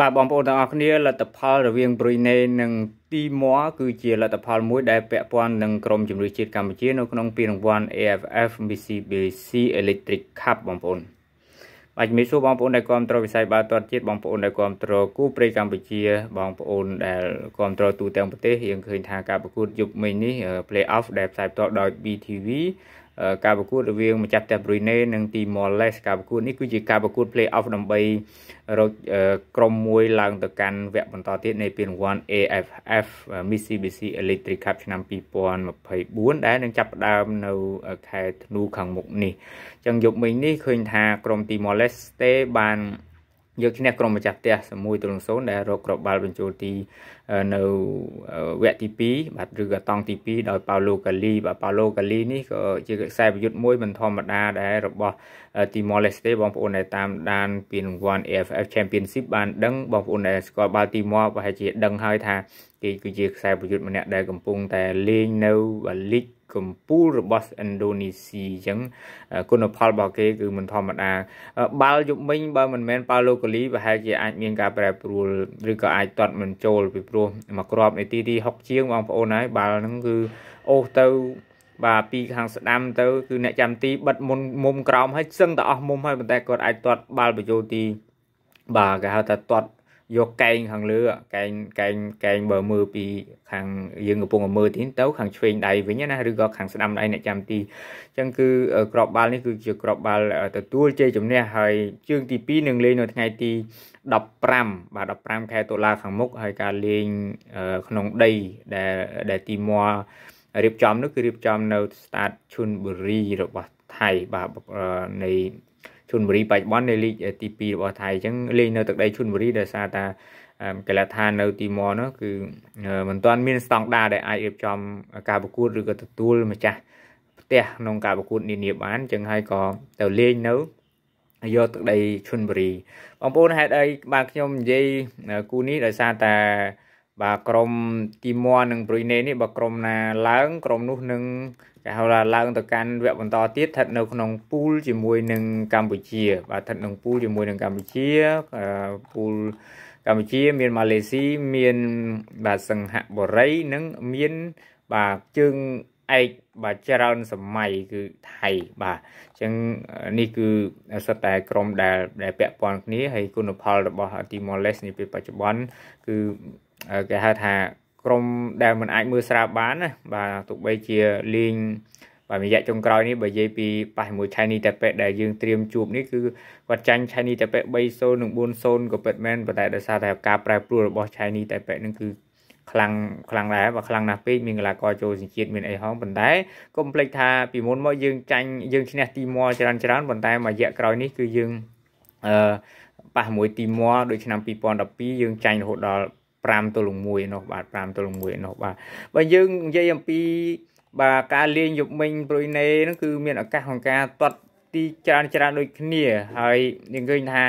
បាទបងប្អូនទាំងអស់គ្នាលទ្ធផលរវាងប្រ៊ុយណេនិងទីម៉ាគឺជាលទ្ធផលមួយដែលពាក់ព័ន្ធនឹងក្រុមជម្រើសជាតិកម្ពុជានៅក្នុងពានរង្វាន់ AFF BCBC Electric Cup បងប្អូនបាទជំរាបសួរបងប្អូនដែលគ្រប់គ្រងវិស័យបាល់ទាត់ជាតិបងប្អូនដែលគ្រប់គ្រងគូប្រេកម្ពុជាបងប្អូនដែលគ្រប់គ្រងទូទាំងប្រទេសយើងឃើញថាការប្រកួតយប់មិញនេះ Play Off ដែលផ្សាយផ្ទាល់ដោយ BTV ការប្រកួតរវាងម្ចាស់ផ្ទះប្រ៊ុយណេនិងទីម៉ូឡេស ការប្រកួតនេះគឺជាការប្រកួត play off ដើម្បីរកក្រុមមួយឡើងទៅកាន់វគ្គបន្តទៀតនៃពានរង្វាន់ AFF Mitsubishi Electric Cup ឆ្នាំ2024ដែលនឹងចាប់ផ្ដើមនៅខែធ្នូខាងមុខនេះអញ្ចឹងយប់មិញនេះឃើញថាក្រុមទីម៉ូឡេសទេបានយកឈ្នះក្រុមម្ចាស់ផ្ទះ1-0ដែលរកគ្រាប់បាល់បញ្ចូលទីនៅវគ្គទី2បាទឬក៏តង់ទី2ដោយប៉ាឡូកាលីបាទប៉ាឡូកាលីនេះក៏ជាខ្សែប្រយុទ្ធមួយមិនធម្មតាដែររបស់ទីម៉ូឡេស្តេបងប្អូនដែលតាមដានពានរង្វាន់ AFF Championship បានដឹងបងប្អូនដែលស្គាល់បាល់ទីម៉ូប្រហែលជាដឹងហើយថាគេគឺជាខ្សែប្រយុទ្ធម្នាក់ដែលកំពុងតែលេងនៅលីកកំពូលរបស់ឥណ្ឌូនេស៊ីអញ្ចឹងគុណផលរបស់គេគឺមិនធម្មតាបាល់យប់មិញបើមិនមែនប៉ាឡូកូលីប្រហែលជាអាច មានការប្រែប្រួលឬក៏អាចទាត់មិនចូលពីព្រោះមួយគ្រាប់នាទីទី6ជាងបងប្អូនហើយបាល់ហ្នឹងគឺអូសទៅបាទពីខាងស្ដាំទៅគឺអ្នកចាំទីបិទមុនមុំក្រោមហើយសឹងតែអស់មុំហើយប៉ុន្តែគាត់អាចទាត់បាល់បញ្ចូលទីបាទគេហៅថាទាត់យកកែងខាងលើកែងកែងកែងបើមើលពីខាងយើងកំពុងមើលទីទៅខាងឆ្វេងដៃវិញណាឬក៏ខាងស្ដាំដៃអ្នកចាំទីអញ្ចឹងគឺក្របបាល់នេះគឺជាក្របបាល់ទទួលជ័យជំនះហើយជើងទី2នឹងលេងនៅថ្ងៃទី15បាទ15ខែតុលាខាងមុខហើយការលេងក្នុងដីដែលដែលទីម័ររៀបចំនោះគឺរៀបចំ នៅ Stad Chunburi របស់ថៃបាទនៃឈុនបុរីបច្ចុប្បន្ននៅលីកទី2របស់ថៃអញ្ចឹងលេងនៅទឹកដីឈុនបុរីដោយសារតាកីឡាដ្ឋាននៅទីមនោះគឺមិនទាន់មានស្តង់ដារដែលអាចរៀបចំ ការប្រកួតឬក៏ទទួលម្ចាស់ផ្ទះក្នុងការប្រកួតនានាបានអញ្ចឹងហើយក៏ទៅលេងនៅយកទឹកដីឈុនបុរីបងប្អូនហេតុអីបាទខ្ញុំនិយាយគូនេះដោយសារតែបាទក្រុមទីមន់និងប្រ៊ុយណេនេះបើក្រុមណាឡើងក្រុមនោះនឹងគេហៅថាឡើងទៅកាន់វគ្គបន្តទៀតស្ថិតនៅក្នុងពូលជាមួយនឹងកម្ពុជា បាទស្ថិតក្នុងពូលជាមួយនឹងកម្ពុជាពូលកម្ពុជាមានម៉ាឡេស៊ីមានបាទសិង្ហបុរីនិងមានបាទជើងឯកបាទច្រើនសម័យគឺថៃបាទអញ្ចឹងនេះគឺសិតតែក្រុមដែលដែលពាក់ព័ន្ធគ្នាហើយគុណផលរបស់ទីម៉ូឡេសនេះពេលបច្ចុប្បន្នគឺគេហៅថាក្រុមដែលមិនអាចមើលស្រាប់បានណាបាទទោះបីជាលីងបាទរយៈចុងក្រោយនេះបើនិយាយពីប៉ះជាមួយ Chinese Taipei ដែលយើងត្រៀមជួបនេះគឺគាត់ចាញ់ Chinese Taipei 3-0និង4-0ក៏ពិតមែនប៉ុន្តែដោយសារតែការប្រែប្រួលរបស់ Chinese Taipei នឹងគឺខ្លាំងខ្លាំងដែរបើខ្លាំងណាស់ពេកមានកីឡាករចូលសញ្ជាតិមានអីហងប៉ុន្តែកុំភ្លេចថាពីមុនមកយើងចាញ់យើងឈ្នះទីម័រច្រើនច្រើនប៉ុន្តែមួយរយៈក្រោយនេះគឺយើងអឺប៉ះមួយទីម័រដូចឆ្នាំ2012យើងចាញ់រហូតដល់5ទល់នឹង1នោះបាទ5ទល់នឹង1នោះបាទបើយើងនិយាយអំពីបាទការលេងយប់មិញប្រុយណេហ្នឹងគឺមានឱកាសក្នុងការទាត់ទីច្រើនច្រើនដូចគ្នា ហើយយើងឃើញថា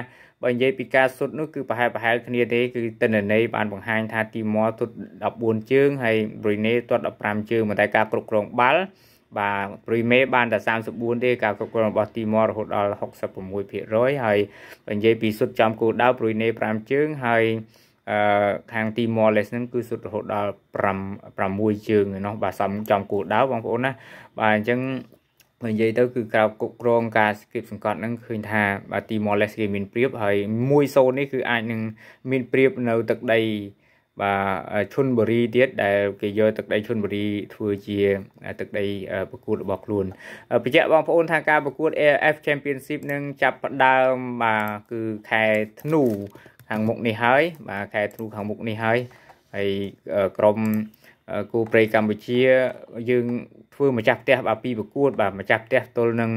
បើនិយាយពីការសុទ្ធនោះគឺប្រហែលប្រហែលគ្នាទេគឺតិនន័យបានបង្ហាញថាទីម័រទុត14ជើងហើយប្រុយណេទាត់15ជើងប៉ុន្តែការគ្រប់គ្រងបាល់បាទព្រីមេបានតែ34ទេការគ្រប់គ្រងរបស់ទីម័ររហូតដល់66%ហើយបើនិយាយពីសុទ្ធចំគោលដៅព្រុយណេ5ជើងហើយអឺខាងទី Morales ហ្នឹងគឺសុទ្ធរហូតដល់5 6ជើងឯណោះបាទសំចំគោលដៅបងប្អូនណា បាទអញ្ចឹងនិយាយទៅគឺក្រៅគ្រប់គ្រងការស្គីបសង្កត់ហ្នឹងឃើញថា បាទទី Morales គេមានព្រៀបហើយ1-0នេះគឺអាចនឹងមានព្រៀបនៅ ទឹកដីបាទឈុនបុរីទៀតដែល គេយកទឹកដីឈុនបុរីធ្វើជា ទឹកដីប្រកួតរបស់ខ្លួនបញ្ជាក់បងប្អូនថាការប្រកួត AF Championship នឹងចាប់ផ្ដើមបាទគឺខែធ្នូខាងមុខនេះហើយបាទខែធ្នូខាងមុខនេះហើយហើយក្រមគូប្រៃកម្ពុជាយើងធ្វើម្ចាស់ផ្ទះបាទពីប្រកួតបាទម្ចាស់ផ្ទះទល់នឹង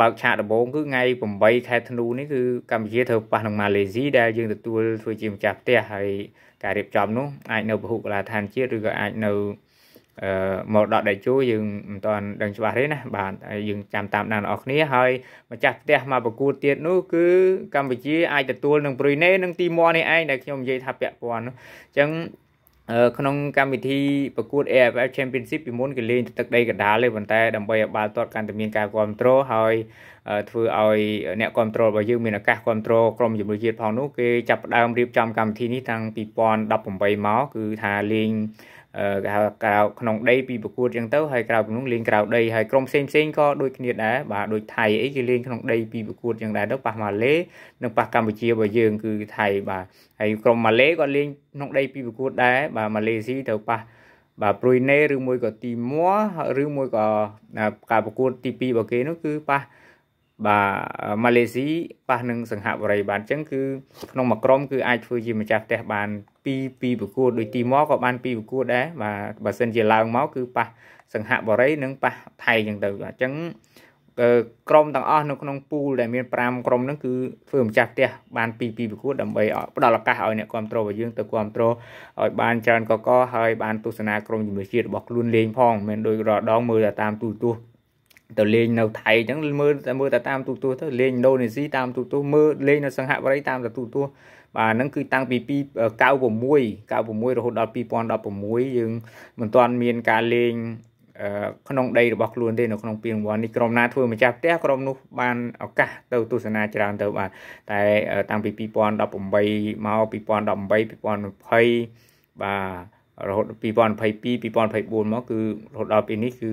បើកឆាកដំបូងគឺថ្ងៃ8ខែធ្នូនេះគឺកម្ពុជាត្រូវប៉ះនឹងម៉ាឡេស៊ីដែលយើងទទួលធ្វើជាម្ចាស់ផ្ទះហើយការរៀបចំនោះអាចនៅពហុកីឡាដ្ឋានជាតិឬក៏អាចនៅមកដកដៃជួយើងមិនទាន់ដឹងច្បាស់ទេណាបាទហើយយើងចាំតាមដានអ្នកគ្នាហើយម្ចាស់ផ្ទះមកប្រកួតទៀតនោះគឺកម្ពុជាអាចទទួលនឹងប្រ៊ុយណេនិងទីមួនេះឯងដែលខ្ញុំនិយាយថាពាក់ព័ន្ធនោះអញ្ចឹងក្នុងកម្មវិធីប្រកួត AFF Championship ពីមុនគេលេងទៅទឹកដីកណ្ដាលទេប៉ុន្តែដើម្បីឲ្យបាល់ទាត់កាន់តែមានការគ្រប់គ្រងហើយធ្វើឲ្យអ្នកគ្រប់គ្រងរបស់យើងមានឱកាសគ្រប់គ្រងក្រុមជំនួយជាតិផងនោះគេចាប់ផ្ដើមរៀបចំកម្មវិធីនេះតាំងពី2018មកគឺថាលេងគេហៅក្រៅក្នុងដីពីប្រកួតអញ្ចឹងទៅហើយក្រៅពីនោះលេងក្រៅដីហើយក្រុមផ្សេងផ្សេងក៏ដូចគ្នាដែរបាទដូចថៃអីគេលេងក្នុងដីពីប្រកួតអញ្ចឹងដែរទៅប៉ះម៉ាឡេនិងប៉ះកម្ពុជារបស់យើងគឺថៃបាទហើយក្រុមម៉ាឡេក៏លេងក្នុងដីពីប្រកួតដែរបាទម៉ាឡេស៊ីទៅប៉ះបាទប្រុយណេឬមួយក៏ទីមួឬមួយក៏ការប្រកួតទី2របស់គេនោះគឺប៉ះបាទម៉ាឡេស៊ីប៉ះនឹងសង្ហបុរីបានអញ្ចឹងគឺក្នុងមួយក្រុមគឺអាចធ្វើជាម្ចាស់ផ្ទះបានពីពីប្រកួតដូចទីមកក៏បានពីប្រកួតដែរបាទបើសិនជាឡើងមកគឺប៉ះសង្ហបុរីនិងប៉ះថៃអញ្ចឹងទៅអញ្ចឹងក្រុមទាំងអស់នៅក្នុងពូលដែលមាន5ក្រុមហ្នឹងគឺធ្វើម្ចាស់ផ្ទះបានពីពីប្រកួតដើម្បីផ្ដល់ឱកាសឲ្យអ្នកគ្រប់គ្រងរបស់យើងទៅគ្រប់គ្រងឲ្យបានច្រើនកកហើយបាន ទស្សនាក្រុមជំនឿជាតិរបស់ខ្លួនលេងផងមិនមែនដោយរដងមើលតែតាមទូរទស្សន៍ទៅលេងនៅថៃអញ្ចឹងមើលតែមើលតែតាមទូទាស់ទៅលេងឥណ្ឌូនេស៊ីតាមទូទាស់មើលលេងនៅសង្ហបុរីតាមទូទាស់បាទហ្នឹងគឺ តាំងពី96 96រហូតដល់2016យើង មិនទាន់មានការលេងក្នុងដីរបស់ខ្លួនទេនៅក្នុងពានរង្វាន់នេះក្រុមណាធ្វើម្ចាស់ផ្ទះក្រុមនោះបានឱកាសទៅទស្សនាច្រើនទៅបាទតែ តាំងពី2018មក2018 2020បាទរហូត2022 2024មកគឺរហូតដល់ពេលនេះគឺ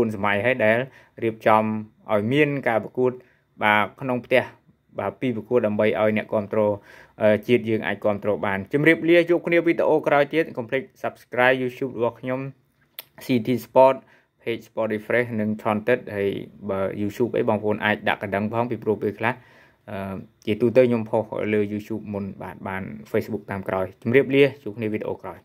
4សម័យហើយដែលរៀបចំឲ្យមាន ការប្រកួត បាទក្នុងផ្ទះបាទពីប្រកួតដើម្បីឲ្យអ្នកគ្រប់គ្រងជាតិយើងអាចគ្រប់គ្រងបានជម្រាបលាជួបគ្នាវីដេអូក្រោយទៀតកុំភ្លេច Subscribe YouTube របស់ខ្ញុំ CT Sport page Sport Refresh និង Content ហើយបើ YouTube អីបងប្អូនអាចដាក់កណ្ដឹងផងពីព្រោះពេលខ្លះជាទូទៅខ្ញុំផុសលើ YouTube មុនបាទបាន Facebook តាមក្រោយជម្រាបលាជួបគ្នាវីដេអូក្រោយ